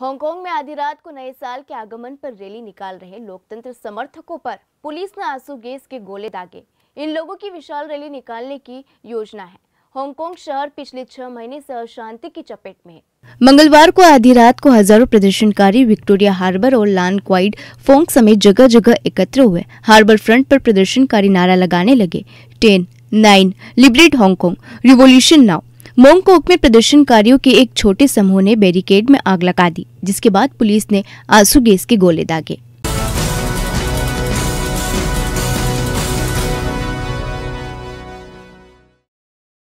Hong Kong में आधी रात को नए साल के आगमन पर रैली निकाल रहे लोकतंत्र समर्थकों पर पुलिस ने आंसू गैस के गोले दागे इन लोगों की विशाल रैली निकालने की योजना है हांगकांग शहर पिछले छह महीने से अशांति की चपेट में है मंगलवार को आधी रात को हजारों प्रदर्शनकारी विक्टोरिया हार्बर और लान क्वाइड फोंग समेत जगह जगह एकत्र हुए हार्बर फ्रंट पर प्रदर्शनकारी नारा लगाने लगे ten nine liberate Hong Kong revolution now Mong Kok में प्रदर्शनकारियों के एक छोटे समूह ने बैरिकेड में आग लगा दी जिसके बाद पुलिस ने आंसू गैस के गोले दागे